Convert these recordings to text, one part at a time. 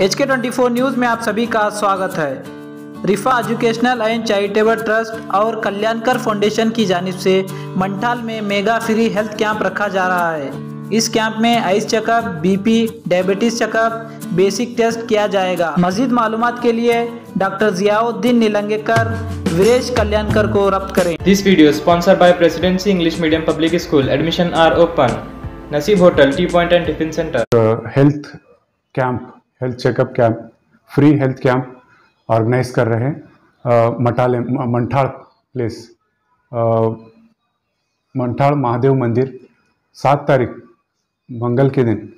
H के twenty four news में आप सभी का स्वागत है Rifa educational and charitable trust और कल्याणकर फाउंडेशन की जानिब से मंठाल में मेगा फ्री हेल्थ कैंप रखा जा रहा है इस कैंप में eyes checkup BP diabetes checkup basic test किया जाएगा मजीद मालूम के लिए डॉक्टर जियाउद्दीन निलंगेकर वीरेश कल्याणकर को रब्त करें this video sponsor by presidency English medium public school admission are open Naseeb hotel tea point and tiffin centre health camp health checkup camp free health camp organise कर रहे हैं मठाले मंठाड़ प्लेस मंठाड़ महादेव मंदिर सात तारीख मंगल के दिन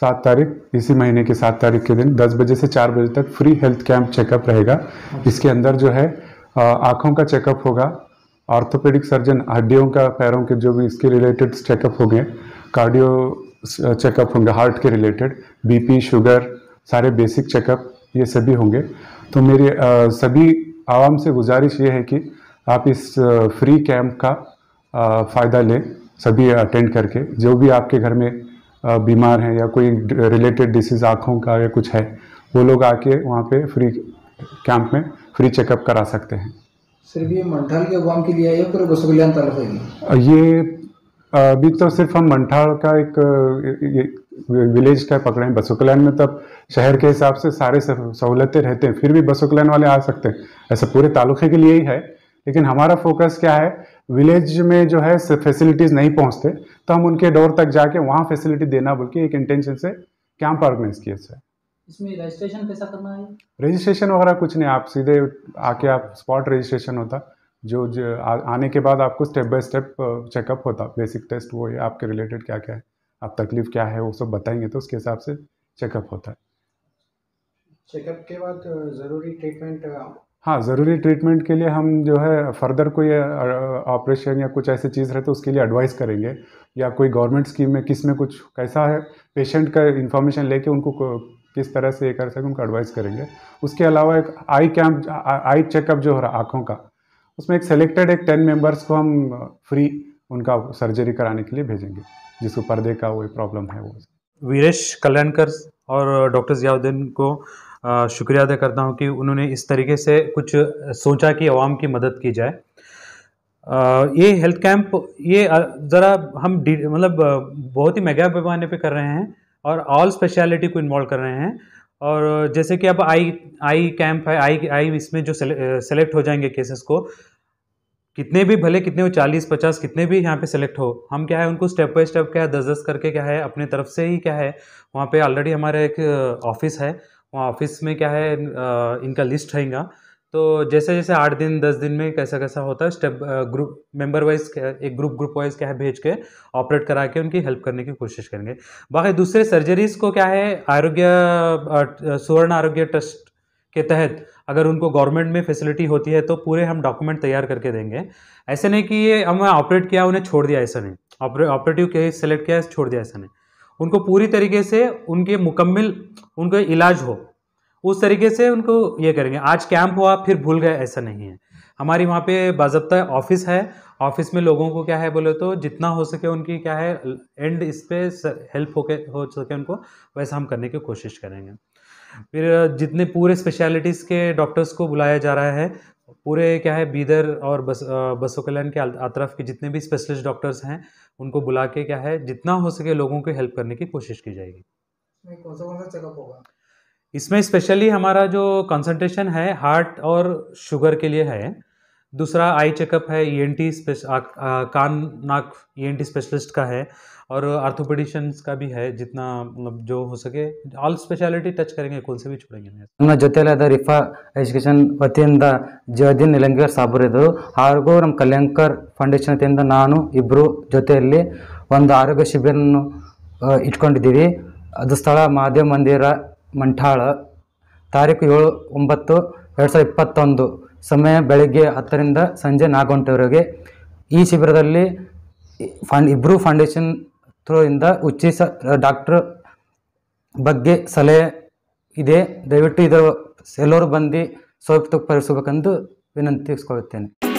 सात तारीख इसी महीने के सात तारीख के दिन दस बजे से चार बजे तक फ्री हेल्थ कैंप चेकअप रहेगा इसके अंदर जो है आँखों का चेकअप होगा ऑर्थोपेडिक सर्जन हड्डियों का पैरों के जो भी इसके रिलेटेड चेकअप होंगे कार्डियो चेकअप होंगे हार्ट के रिलेटेड बीपी शुगर सारे बेसिक चेकअप ये सभी होंगे तो मेरी सभी आवाम से गुजारिश ये है कि आप इस फ्री कैंप का फ़ायदा लें सभी अटेंड करके जो भी आपके घर में बीमार हैं या कोई रिलेटेड डिसीज़ आँखों का या कुछ है वो लोग आके वहाँ पे फ्री कैंप में फ्री चेकअप करा सकते हैं सिर्फ ये मंडल के अवाम के लिए पूरे ये अभी तो सिर्फ हम मंठाड़ का एक विलेज का पकड़े हैं बसुकलैन में तब तो शहर के हिसाब से सारे सहूलतें रहते हैं फिर भी बसुकलैन वाले आ सकते हैं ऐसा पूरे तालुके के लिए ही है लेकिन हमारा फोकस क्या है विलेज में जो है फैसिलिटीज़ नहीं पहुंचते तो हम उनके डोर तक जाके वहाँ फैसिलिटी देना बोल के एक इंटेंशन से कैंप ऑर्गेनाइज किए थे रजिस्ट्रेशन कैसा करना है रजिस्ट्रेशन वगैरह कुछ नहीं आप सीधे आके आप स्पॉट रजिस्ट्रेशन होता है जो जो आने के बाद आपको स्टेप बाय स्टेप चेकअप होता बेसिक टेस्ट वो है आपके रिलेटेड क्या क्या है आप तकलीफ क्या है वो सब बताएंगे तो उसके हिसाब से चेकअप होता है चेकअप के बाद ज़रूरी ट्रीटमेंट हाँ ज़रूरी ट्रीटमेंट के लिए हम जो है फर्दर कोई ऑपरेशन या कुछ ऐसी चीज़ रहे तो उसके लिए एडवाइस करेंगे या कोई गवर्नमेंट स्कीम में किस में कुछ कैसा है पेशेंट का इन्फॉर्मेशन लेके उनको किस तरह से ये कर सकें उनको एडवाइस करेंगे उसके अलावा एक आई कैंप आई चेकअप जो हो रहा आँखों का उसमें एक सेलेक्टेड एक टेन मेंबर्स को हम फ्री उनका सर्जरी कराने के लिए भेजेंगे जिसको पर्दे का वही प्रॉब्लम है वो वीरेश कल्याणकर और डॉक्टर जियाउद्दीन को शुक्रिया अदा करता हूँ कि उन्होंने इस तरीके से कुछ सोचा कि आवाम की मदद की जाए ये हेल्थ कैंप ये ज़रा हम मतलब बहुत ही मेगा पैमाने पे कर रहे हैं और ऑल स्पेशलिटी को इन्वॉल्व कर रहे हैं और जैसे कि अब आई आई कैंप है आई आई इसमें जो सेलेक्ट हो जाएंगे केसेस को कितने भी भले कितने हो चालीस पचास कितने भी यहाँ पे सेलेक्ट हो हम क्या है उनको स्टेप बाय स्टेप क्या है दस दस करके क्या है अपने तरफ से ही क्या है वहाँ पे ऑलरेडी हमारा एक ऑफिस है वहाँ ऑफिस में क्या है इनका लिस्ट रहेगा तो जैसे जैसे आठ दिन दस दिन में कैसा कैसा होता है स्टेप ग्रुप मेंबर वाइज एक ग्रुप ग्रुप वाइज क्या है भेज के ऑपरेट करा के उनकी हेल्प करने की कोशिश करेंगे बाकी दूसरे सर्जरीज को क्या है आरोग्य सुवर्ण आरोग्य ट्रस्ट के तहत अगर उनको गवर्नमेंट में फैसिलिटी होती है तो पूरे हम डॉक्यूमेंट तैयार करके देंगे ऐसे नहीं कि ये हमने ऑपरेट किया उन्हें छोड़ दिया ऐसा नहीं ऑपरेटिव के सेलेक्ट किया छोड़ दिया ऐसा नहीं उनको पूरी तरीके से उनके मुकम्मल उनका इलाज हो उस तरीके से उनको ये करेंगे आज कैंप हुआ फिर भूल गए ऐसा नहीं है हमारी वहाँ पे बाजबता ऑफिस है ऑफिस में लोगों को क्या है बोले तो जितना हो सके उनकी क्या है एंड इस पर हेल्प हो के हो सके उनको वैसा हम करने की कोशिश करेंगे फिर जितने पूरे स्पेशलिटीज़ के डॉक्टर्स को बुलाया जा रहा है पूरे क्या है बीदर और बस बसो कल्याण के अतरफ के जितने भी स्पेशलिस्ट डॉक्टर्स हैं उनको बुला के क्या है जितना हो सके लोगों की हेल्प करने की कोशिश की जाएगी कौन सा कौन सा चेकअप होगा इसमें स्पेशली हमारा जो कंसंट्रेशन है हार्ट और शुगर के लिए है दूसरा आई चेकअप है ई एन टी कान नाक ई एन टी स्पेशलिस्ट का है और आर्थोपेडिशंस का भी है जितना मतलब जो हो सके ऑल स्पेशलिटी टच करेंगे कौन से भी छोड़ेंगे नम जोतल रिफा एजुकेशन वत जोदीन निलंगर साबर आगू नम तो, कल्याणकर् फौंडेशन वत नानू इबू जोतल आरोग्य शिबिर इटकी अद स्थल महादेव मंदिर ಮಂಠಾಳ ತಾರೀಕು ಏಳು ಒಂಬತ್ತು ಎರಡು ಸಾವಿರದ ಇಪ್ಪತ್ತೊಂದು ಸಮಯ ಬೆಳಗ್ಗೆ ಹತ್ತರಿಂದ ಸಂಜೆ ನಾಲ್ಕು ಗಂಟೆವರೆಗೆ ಈ ಶಿಬಿರದಲ್ಲಿ ಫಂಡ್ ಇಬ್ರು ಫೌಂಡೇಶನ್ ಇಂದ ಉಚ್ಚಿಸ ಡಾಕ್ಟ್ರ್ ಬಗ್ಗೆ ಸಲಹೆ ಇದೆ ದಯವಿಟ್ಟು ಇದರ ಎಲ್ಲರೂ ಬಂದು ಸೋಂಕು ಪರಿಸಬೇಕೆಂದು ವಿನಂತಿಸ್ಕೊಳ್ಳುತ್ತೇನೆ